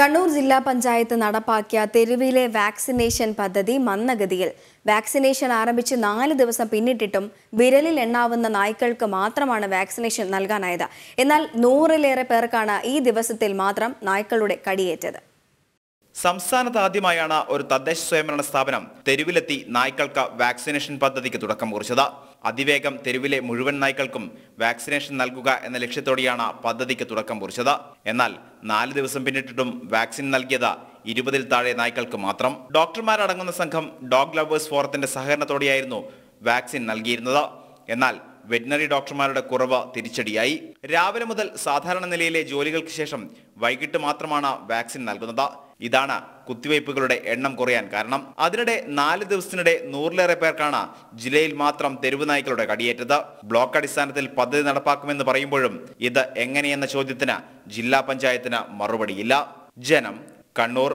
കണ്ണൂർ ജില്ലാ പഞ്ചായത്ത് നടപ്പാക്കിയ തെരുവിലെ വാക്സിനേഷൻ പദ്ധതി മന്ദഗതിയിൽ വാക്സിനേഷൻ ആരംഭിച്ച് നാല് ദിവസം പിന്നിട്ടിട്ടും വിരലിൽ എണ്ണാവുന്ന നായ്ക്കൾക്ക് മാത്രമാണ് വാക്സിനേഷൻ നൽകാനായത് എന്നാൽ നൂറിലേറെ പേർക്കാണ് ഈ ദിവസത്തിൽ മാത്രം നായ്ക്കളുടെ കടിയേറ്റത് സംസ്ഥാനത്ത് ആദ്യമായാണ് ഒരു തദ്ദേശ സ്വയംഭരണ സ്ഥാപനം തെരുവിലെത്തി നായ്ക്കൾക്ക് വാക്സിനേഷൻ പദ്ധതിക്ക് തുടക്കം കുറിച്ചത് അതിവേഗം തെരുവിലെ മുഴുവൻ നായ്ക്കൾക്കും വാക്സിനേഷൻ നൽകുക എന്ന ലക്ഷ്യത്തോടെയാണ് പദ്ധതിക്ക് തുടക്കം കുറിച്ചത് എന്നാൽ നാല് ദിവസം പിന്നിട്ടിട്ടും വാക്സിൻ നൽകിയത് ഇരുപതിൽ താഴെ നായ്ക്കൾക്ക് മാത്രം ഡോക്ടർമാരടങ്ങുന്ന സംഘം ഡോഗ് ലവേഴ്സ് ഫോറത്തിന്റെ സഹകരണത്തോടെയായിരുന്നു വാക്സിൻ നൽകിയിരുന്നത് എന്നാൽ വെറ്റിനറി ഡോക്ടർമാരുടെ കുറവ് തിരിച്ചടിയായി രാവിലെ മുതൽ സാധാരണ നിലയിലെ ജോലികൾക്ക് ശേഷം വൈകിട്ട് മാത്രമാണ് വാക്സിൻ നൽകുന്നത് ഇതാണ് കുത്തിവയ്പ്പുകളുടെ എണ്ണം കുറയാൻ കാരണം അതിനിടെ നാല് ദിവസത്തിനിടെ നൂറിലേറെ പേർക്കാണ് ജില്ലയിൽ മാത്രം തെരുവ് നായ്ക്കളുടെ കടിയേറ്റത് ബ്ലോക്ക് അടിസ്ഥാനത്തിൽ പദ്ധതി നടപ്പാക്കുമെന്ന് പറയുമ്പോഴും ഇത് എങ്ങനെയെന്ന ചോദ്യത്തിന് ജില്ലാ പഞ്ചായത്തിന് മറുപടിയില്ല ജനം കണ്ണൂർ